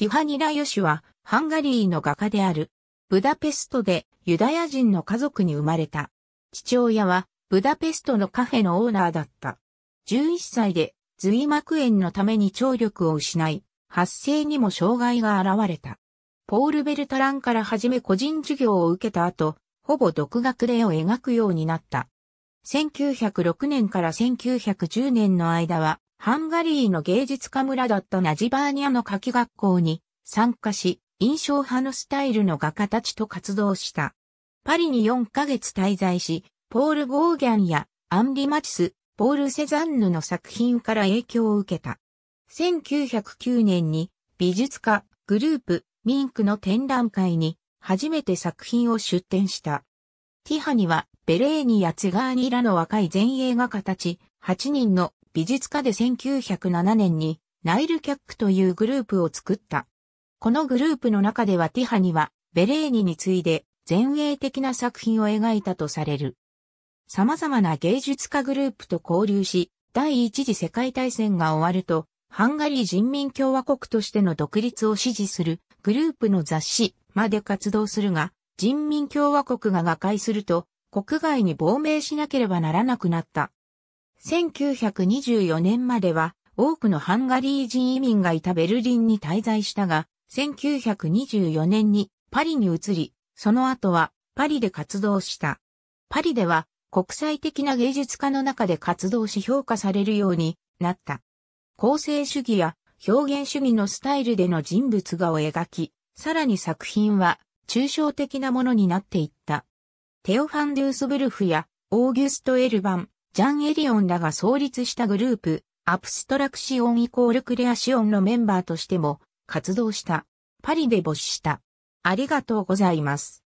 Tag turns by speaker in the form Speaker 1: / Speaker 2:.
Speaker 1: ティファニ・ラヨシュは、ハンガリーの画家である。ブダペストでユダヤ人の家族に生まれた。父親は、ブダペストのカフェのオーナーだった。11歳で、髄膜炎のために聴力を失い、発声にも障害が現れた。ポール・ベルタランから始め個人授業を受けた後、ほぼ独学で絵を描くようになった。1906年から1910年の間は、ハンガリーの芸術家村だったナジバーニャの夏季学校に参加し、印象派のスタイルの画家たちと活動した。パリに4ヶ月滞在し、ポール・ゴーギャンやアンリ・マチス、ポール・セザンヌの作品から影響を受けた。1909年に美術家、グループ、ミンクの展覧会に初めて作品を出展した。ティハにはベレーニやツガーニらの若い前衛画家たち8人の美術家で1907年にナイルキャックというグループを作った。このグループの中ではティハニはベレーニに次いで前衛的な作品を描いたとされる。様々な芸術家グループと交流し、第一次世界大戦が終わると、ハンガリー人民共和国としての独立を支持するグループの雑誌まで活動するが、人民共和国が瓦解すると、国外に亡命しなければならなくなった。1924年までは多くのハンガリー人移民がいたベルリンに滞在したが、1924年にパリに移り、その後はパリで活動した。パリでは国際的な芸術家の中で活動し評価されるようになった。構成主義や表現主義のスタイルでの人物画を描き、さらに作品は抽象的なものになっていった。テオファン・デュースブルフやオーギュスト・エルバン、ジャン・エリオンらが創立したグループ、アプストラクシオンイコールクレアシオンのメンバーとしても活動した。パリで募集した。ありがとうございます。